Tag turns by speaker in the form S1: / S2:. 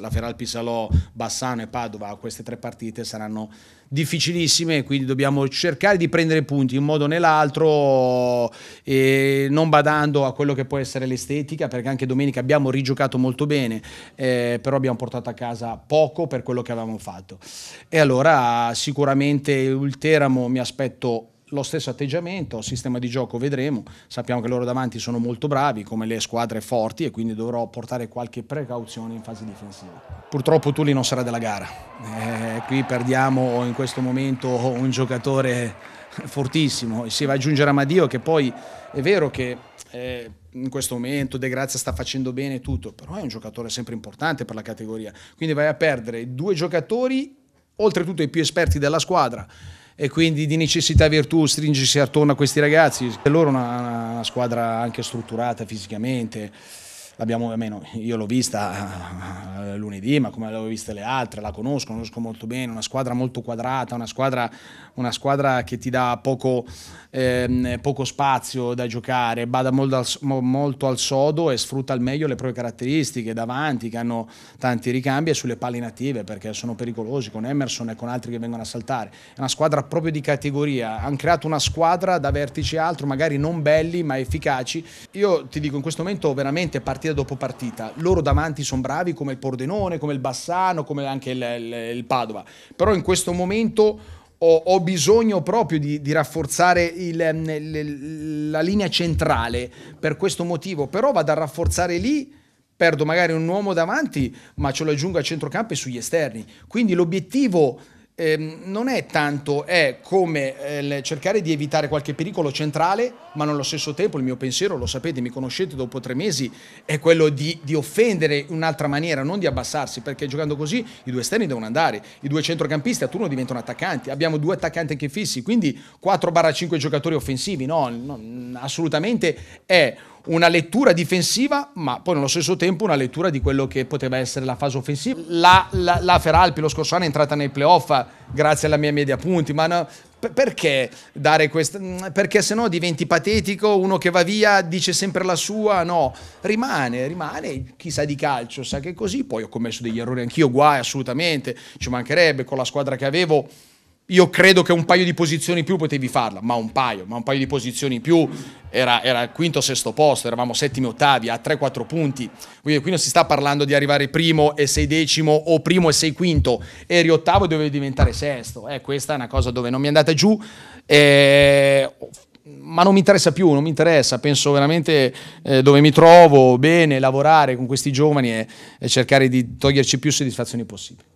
S1: la Feral Pisalò, Bassano e Padova, queste tre partite saranno difficilissime, quindi dobbiamo cercare di prendere punti in un modo o nell'altro, non badando a quello che può essere l'estetica, perché anche domenica abbiamo rigiocato molto bene, eh, però abbiamo portato a casa poco per quello che avevamo fatto. E allora sicuramente il Teramo mi aspetto lo stesso atteggiamento, sistema di gioco vedremo, sappiamo che loro davanti sono molto bravi come le squadre forti e quindi dovrò portare qualche precauzione in fase difensiva. Purtroppo Tulli non sarà della gara, eh, qui perdiamo in questo momento un giocatore fortissimo, si va ad aggiungere Amadio che poi è vero che eh, in questo momento De Grazia sta facendo bene tutto, però è un giocatore sempre importante per la categoria, quindi vai a perdere due giocatori oltretutto i più esperti della squadra e quindi di necessità e virtù stringersi attorno a questi ragazzi. Per loro è una, una squadra anche strutturata fisicamente l'abbiamo almeno io l'ho vista eh, eh, lunedì, ma come l'avevo vista le altre, la conosco, conosco molto bene, una squadra molto quadrata, una squadra, una squadra che ti dà poco, eh, poco, spazio da giocare, bada molto al, molto al, sodo e sfrutta al meglio le proprie caratteristiche davanti, che hanno tanti ricambi e sulle palle native perché sono pericolosi con Emerson e con altri che vengono a saltare. È una squadra proprio di categoria, hanno creato una squadra da vertice altro, magari non belli ma efficaci. Io ti dico in questo momento veramente partire partita dopo partita. Loro davanti sono bravi come il Pordenone, come il Bassano, come anche il, il, il Padova. Però in questo momento ho, ho bisogno proprio di, di rafforzare il, mm, l, la linea centrale per questo motivo. Però vado a rafforzare lì perdo magari un uomo davanti, ma ce lo aggiungo a centrocampo e sugli esterni. Quindi l'obiettivo ehm, non è tanto è come eh, cercare di evitare qualche pericolo centrale, ma nello stesso tempo il mio pensiero, lo sapete, mi conoscete dopo tre mesi, è quello di, di offendere in un'altra maniera, non di abbassarsi, perché giocando così i due esterni devono andare, i due centrocampisti a turno diventano attaccanti, abbiamo due attaccanti anche fissi, quindi 4-5 giocatori offensivi, no, no assolutamente è una lettura difensiva, ma poi nello stesso tempo una lettura di quello che poteva essere la fase offensiva. La, la, la Feralpi lo scorso anno è entrata nei playoff grazie alla mia media punti, ma no, perché dare questa... Mm, perché sennò diventi patetico, uno che va via dice sempre la sua, no, rimane, rimane, chi sa di calcio sa che è così, poi ho commesso degli errori anch'io, guai assolutamente, ci mancherebbe con la squadra che avevo io credo che un paio di posizioni in più potevi farla, ma un paio, ma un paio di posizioni in più era, era il quinto o sesto posto, eravamo settimi ottavi a 3-4 punti. Quindi qui non si sta parlando di arrivare primo e sei decimo o primo e sei quinto, eri ottavo e dovevi diventare sesto. Eh, questa è una cosa dove non mi andate giù. Eh, ma non mi interessa più, non mi interessa, penso veramente eh, dove mi trovo, bene, lavorare con questi giovani e, e cercare di toglierci più soddisfazioni possibili.